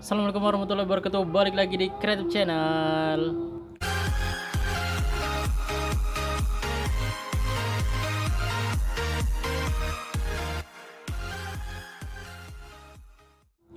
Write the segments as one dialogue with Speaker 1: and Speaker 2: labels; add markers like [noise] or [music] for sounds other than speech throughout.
Speaker 1: Assalamualaikum warahmatullahi wabarakatuh Balik lagi di Creative Channel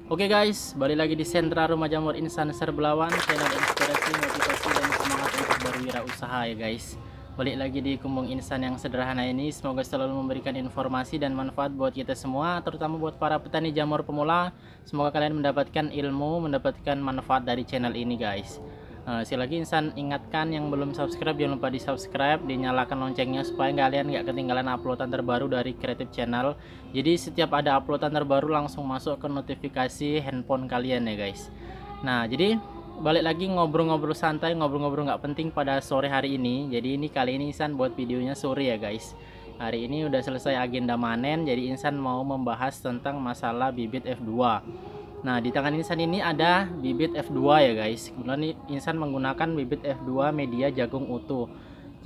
Speaker 1: Oke okay guys, balik lagi di sentra rumah jamur insan serbelawan Channel inspirasi, motivasi, dan semangat untuk berwirausaha ya guys Balik lagi di Kumbung Insan yang sederhana ini, semoga selalu memberikan informasi dan manfaat buat kita semua, terutama buat para petani jamur pemula. Semoga kalian mendapatkan ilmu, mendapatkan manfaat dari channel ini guys. Nah, sekali lagi Insan ingatkan yang belum subscribe jangan lupa di subscribe, dinyalakan loncengnya supaya kalian gak ketinggalan uploadan terbaru dari kreatif Channel. Jadi setiap ada uploadan terbaru langsung masuk ke notifikasi handphone kalian ya guys. Nah jadi balik lagi ngobrol-ngobrol santai, ngobrol-ngobrol nggak penting pada sore hari ini. Jadi ini kali ini Insan buat videonya sore ya guys. Hari ini udah selesai agenda manen, jadi Insan mau membahas tentang masalah bibit F2. Nah di tangan Insan ini ada bibit F2 ya guys. Kemudian Insan menggunakan bibit F2 media jagung utuh.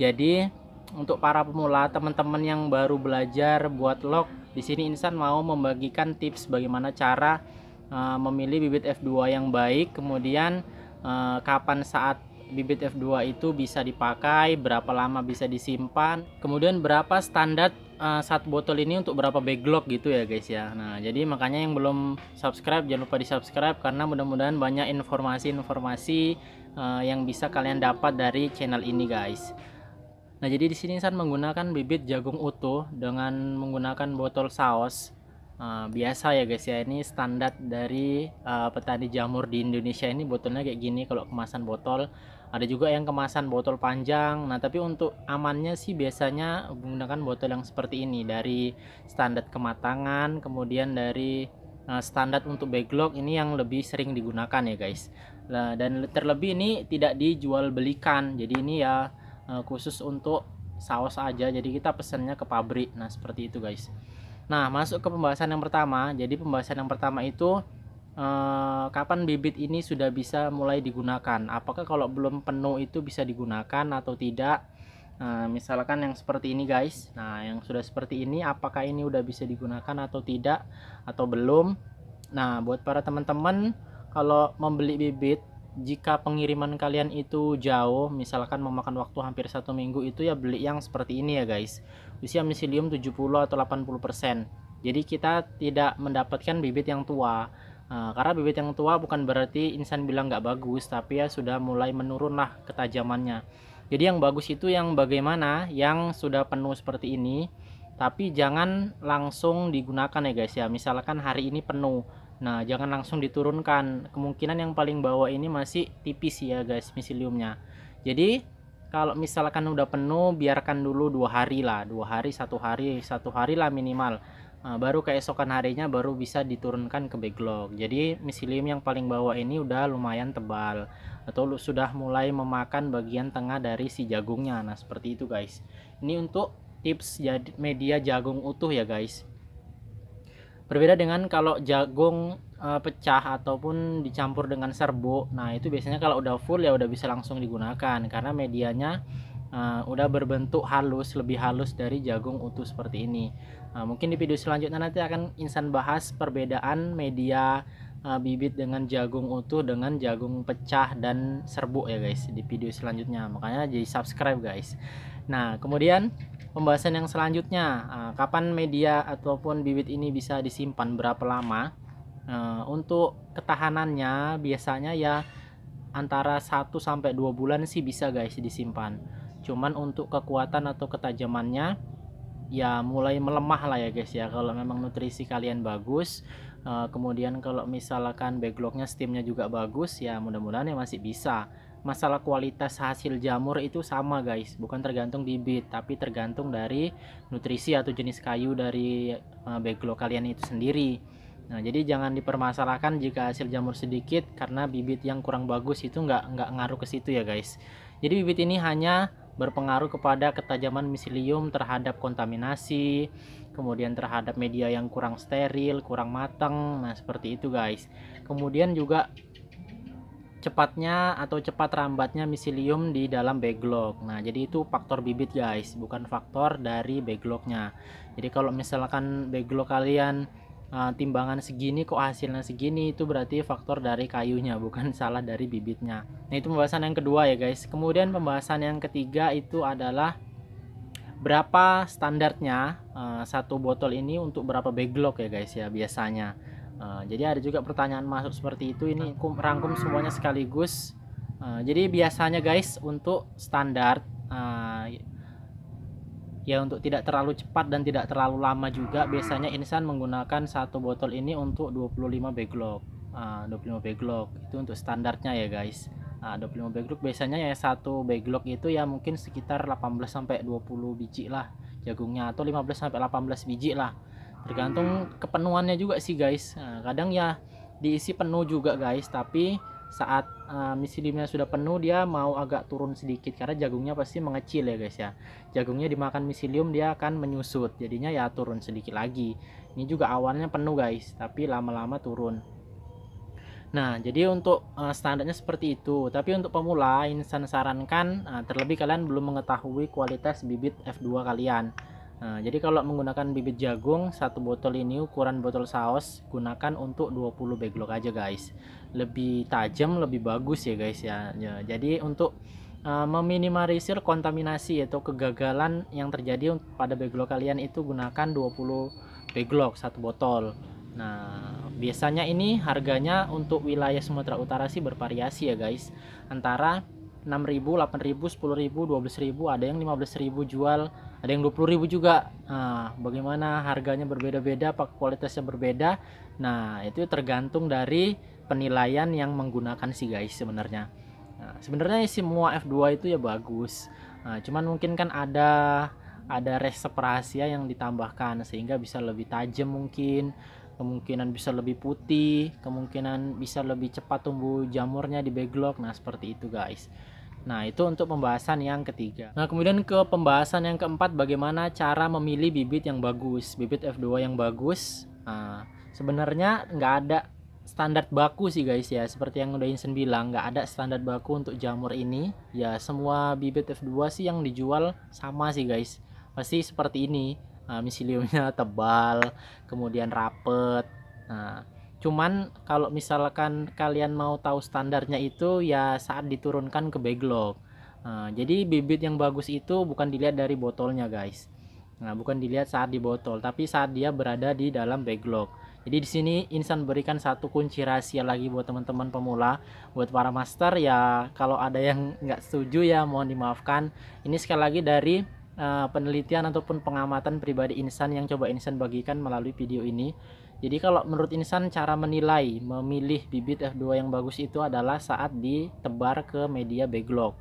Speaker 1: Jadi untuk para pemula, teman-teman yang baru belajar buat log, di sini Insan mau membagikan tips bagaimana cara eh, memilih bibit F2 yang baik, kemudian uh, kapan saat bibit F2 itu bisa dipakai, berapa lama bisa disimpan, kemudian berapa standar uh, eh, satu botol ini untuk berapa backlog gitu ya guys ya. Nah, jadi makanya yang belum subscribe jangan lupa di-subscribe karena mudah-mudahan banyak informasi-informasi uh, yang bisa kalian dapat dari channel ini guys. Nah, jadi di sini saya menggunakan bibit jagung utuh dengan menggunakan botol saus Uh, biasa ya guys ya ini standar dari uh, petani jamur di Indonesia ini botolnya kayak gini kalau kemasan botol ada juga yang kemasan botol panjang nah tapi untuk amannya sih biasanya menggunakan botol yang seperti ini dari standar kematangan kemudian dari eh, standar untuk backlog ini yang lebih sering digunakan ya guys nah, dan terlebih ini tidak dijual belikan jadi ini ya khusus untuk saus aja jadi kita pesannya ke pabrik nah seperti itu guys Nah, masuk ke pembahasan yang pertama. Jadi pembahasan yang pertama itu eh, kapan bibit ini sudah bisa mulai digunakan? Apakah kalau belum penuh itu bisa digunakan atau tidak? Nah, misalkan yang seperti ini guys. Nah, yang sudah seperti ini apakah ini sudah bisa digunakan atau tidak atau belum? Nah, buat para teman-teman kalau membeli bibit jika pengiriman kalian itu jauh, misalkan memakan waktu hampir satu minggu itu ya beli yang seperti ini ya guys. Usia misilium 70 atau 80%. Jadi kita tidak mendapatkan bibit yang tua. Nah, karena bibit yang tua bukan berarti insan bilang nggak bagus, tapi ya sudah mulai menurun lah ketajamannya. Jadi yang bagus itu yang bagaimana, yang sudah penuh seperti ini, tapi jangan langsung digunakan ya guys ya. Misalkan hari ini penuh, Nah, jangan langsung diturunkan. Kemungkinan yang paling bawah ini masih tipis ya, guys, misiliumnya. Jadi, kalau misalkan udah penuh, biarkan dulu dua hari lah, dua hari, satu hari, satu hari lah minimal. Nah, baru keesokan harinya baru bisa diturunkan ke backlog jadi misilium yang paling bawah ini udah lumayan tebal atau lu sudah mulai memakan bagian tengah dari si jagungnya nah seperti itu guys ini untuk tips media jagung utuh ya guys Berbeda dengan kalau jagung uh, pecah ataupun dicampur dengan serbuk. Nah, itu biasanya kalau udah full ya udah bisa langsung digunakan karena medianya uh, udah berbentuk halus, lebih halus dari jagung utuh seperti ini. Uh, mungkin di video selanjutnya nanti akan insan bahas perbedaan media uh, bibit dengan jagung utuh dengan jagung pecah dan serbuk ya guys di video selanjutnya makanya jadi subscribe guys nah kemudian pembahasan yang selanjutnya ah, kapan media ataupun bibit ini bisa disimpan berapa lama ah, untuk ketahanannya biasanya ya antara 1 sampai 2 bulan sih bisa guys disimpan cuman untuk kekuatan atau ketajamannya ya mulai melemah lah ya guys ya kalau memang nutrisi kalian bagus ah, kemudian kalau misalkan backlognya steamnya juga bagus ya mudah-mudahan ya masih bisa masalah kualitas hasil jamur itu sama guys bukan tergantung bibit tapi tergantung dari nutrisi atau jenis kayu dari eh, backlog kalian itu sendiri nah jadi jangan dipermasalahkan jika hasil jamur sedikit karena bibit yang kurang bagus itu nggak nggak ngaruh ke situ ya guys jadi bibit ini hanya berpengaruh kepada ketajaman misilium terhadap kontaminasi kemudian terhadap media yang kurang steril kurang matang nah seperti itu guys kemudian juga cepatnya atau cepat rambatnya misilium di dalam backlog. Nah, jadi itu faktor bibit guys, bukan faktor dari backlognya. Jadi kalau misalkan backlog kalian uh, timbangan segini kok hasilnya segini itu berarti faktor dari kayunya, [laughs] bukan salah dari bibitnya. Nah, itu pembahasan yang kedua ya guys. Kemudian pembahasan yang ketiga itu adalah berapa standarnya uh, satu botol ini untuk berapa backlog ya guys ya biasanya. Uh, jadi ada juga pertanyaan masuk seperti itu. Ini rangkum semuanya sekaligus. Uh, jadi biasanya guys untuk standar uh, ya untuk tidak terlalu cepat dan tidak terlalu lama juga biasanya insan menggunakan satu botol ini untuk 25 backlog uh, 25 backlog itu untuk standarnya ya guys uh, 25 backlog biasanya ya satu backlog itu ya mungkin sekitar 18 sampai 20 biji lah jagungnya atau 15 sampai 18 biji lah tergantung kepenuhannya juga sih guys nah, kadang ya diisi penuh juga guys tapi saat uh, eh, misiliumnya sudah penuh dia mau agak turun sedikit karena jagungnya pasti mengecil ya guys ya jagungnya dimakan misilium dia akan menyusut jadinya ya turun sedikit lagi ini juga awalnya penuh guys tapi lama-lama turun Nah, jadi untuk uh, standarnya seperti itu. Tapi untuk pemula, Insan sarankan uh, terlebih kalian belum mengetahui kualitas bibit F2 kalian. Nah, jadi kalau menggunakan bibit jagung, satu botol ini ukuran botol saus gunakan untuk 20 backlog aja guys. Lebih tajam, lebih bagus ya guys ya. ya jadi untuk uh, meminimalisir kontaminasi atau kegagalan yang terjadi pada backlog kalian itu gunakan 20 backlog satu botol. Nah, biasanya ini harganya untuk wilayah Sumatera Utara sih bervariasi ya guys. Antara 6.000, 8.000, 10.000, 12.000, ada yang 15.000 jual ada yang 20.000 juga nah, bagaimana harganya berbeda-beda apa kualitasnya berbeda nah itu tergantung dari penilaian yang menggunakan si guys sebenarnya nah, sebenarnya semua F2 itu ya bagus nah, cuman mungkin kan ada ada resep rahasia yang ditambahkan sehingga bisa lebih tajam mungkin kemungkinan bisa lebih putih kemungkinan bisa lebih cepat tumbuh jamurnya di backlog nah seperti itu guys Nah, itu untuk pembahasan yang ketiga. Nah, kemudian ke pembahasan yang keempat bagaimana cara memilih bibit yang bagus, bibit F2 yang bagus. Nah, sebenarnya nggak ada standar baku sih guys ya seperti yang udah Insen bilang nggak ada standar baku untuk jamur ini ya semua bibit F2 sih yang dijual sama sih guys pasti seperti ini nah, misiliumnya [laughs] tebal kemudian rapet nah Cuman kalau misalkan kalian mau tahu standarnya itu ya saat diturunkan ke backlog. Nah, jadi bibit yang bagus itu bukan dilihat dari botolnya guys. Nah, bukan dilihat saat di botol, tapi saat dia berada di dalam backlog. Jadi di sini Insan berikan satu kunci rahasia lagi buat teman-teman pemula, buat para master ya kalau ada yang nggak setuju ya mohon dimaafkan. Ini sekali lagi dari uh, penelitian ataupun pengamatan pribadi Insan yang coba Insan bagikan melalui video ini. Jadi kalau menurut Insan cara menilai memilih bibit F2 yang bagus itu adalah saat ditebar ke media backlog.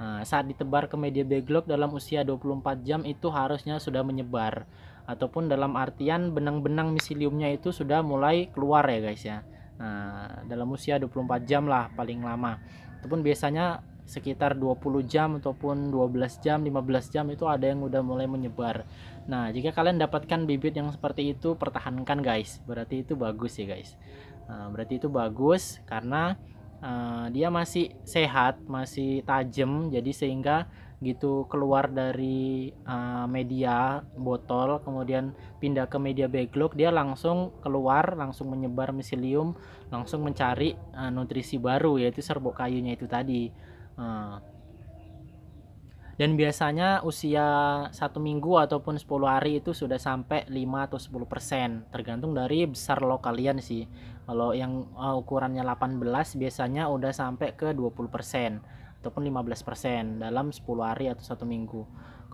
Speaker 1: Nah, saat ditebar ke media backlog dalam usia 24 jam itu harusnya sudah menyebar ataupun dalam artian benang-benang misiliumnya itu sudah mulai keluar ya guys ya. Nah, dalam usia 24 jam lah paling lama. Ataupun biasanya sekitar 20 jam ataupun 12 jam, 15 jam itu ada yang udah mulai menyebar. Nah, jika kalian dapatkan bibit yang seperti itu, pertahankan guys. Berarti itu bagus ya guys. Nah, berarti itu bagus karena uh, dia masih sehat, masih tajam, jadi sehingga gitu keluar dari uh, media botol kemudian pindah ke media backlog dia langsung keluar langsung menyebar misilium langsung mencari uh, nutrisi baru yaitu serbuk kayunya itu tadi Nah. Dan biasanya usia satu minggu ataupun 10 hari itu sudah sampai 5 atau 10 persen tergantung dari besar lo kalian sih. Kalau yang eh, ukurannya ukurannya 18 biasanya udah sampai ke 20 persen ataupun 15 persen dalam 10 hari atau satu minggu.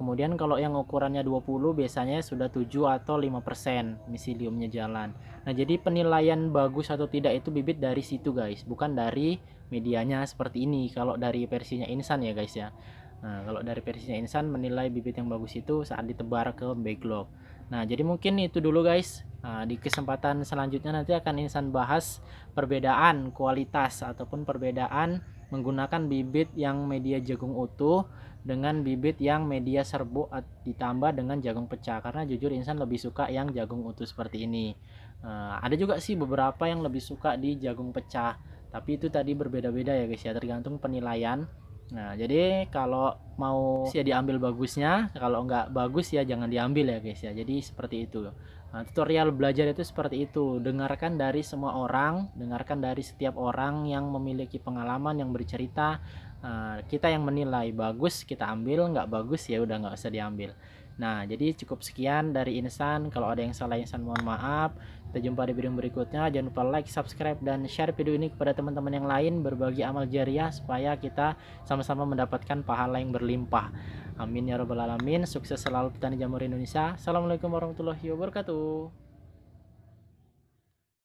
Speaker 1: Kemudian kalau yang ukurannya 20 biasanya sudah 7 atau 5% misiliumnya jalan. Nah, jadi penilaian bagus atau tidak itu bibit dari situ guys, bukan dari medianya seperti ini. Kalau dari versinya insan ya guys ya. Nah, kalau dari versinya insan menilai bibit yang bagus itu saat ditebar ke backlog. Nah, jadi mungkin itu dulu guys. Nah, di kesempatan selanjutnya nanti akan insan bahas perbedaan kualitas ataupun perbedaan menggunakan bibit yang media jagung utuh dengan bibit yang media serbuk ditambah dengan jagung pecah karena jujur insan lebih suka yang jagung utuh seperti ini uh, ada juga sih beberapa yang lebih suka di jagung pecah tapi itu tadi berbeda-beda ya guys ya tergantung penilaian nah jadi kalau mau ya diambil bagusnya kalau nggak bagus ya jangan diambil ya guys ya jadi seperti itu nah, tutorial belajar itu seperti itu dengarkan dari semua orang dengarkan dari setiap orang yang memiliki pengalaman yang bercerita Eh, kita yang menilai bagus kita ambil nggak bagus ya udah nggak usah diambil nah jadi cukup sekian dari Insan kalau ada yang salah Insan mohon maaf kita jumpa di video berikutnya jangan lupa like subscribe dan share video ini kepada teman-teman yang lain berbagi amal jariah supaya kita sama-sama mendapatkan pahala yang berlimpah amin ya robbal alamin sukses selalu petani jamur Indonesia assalamualaikum warahmatullahi wabarakatuh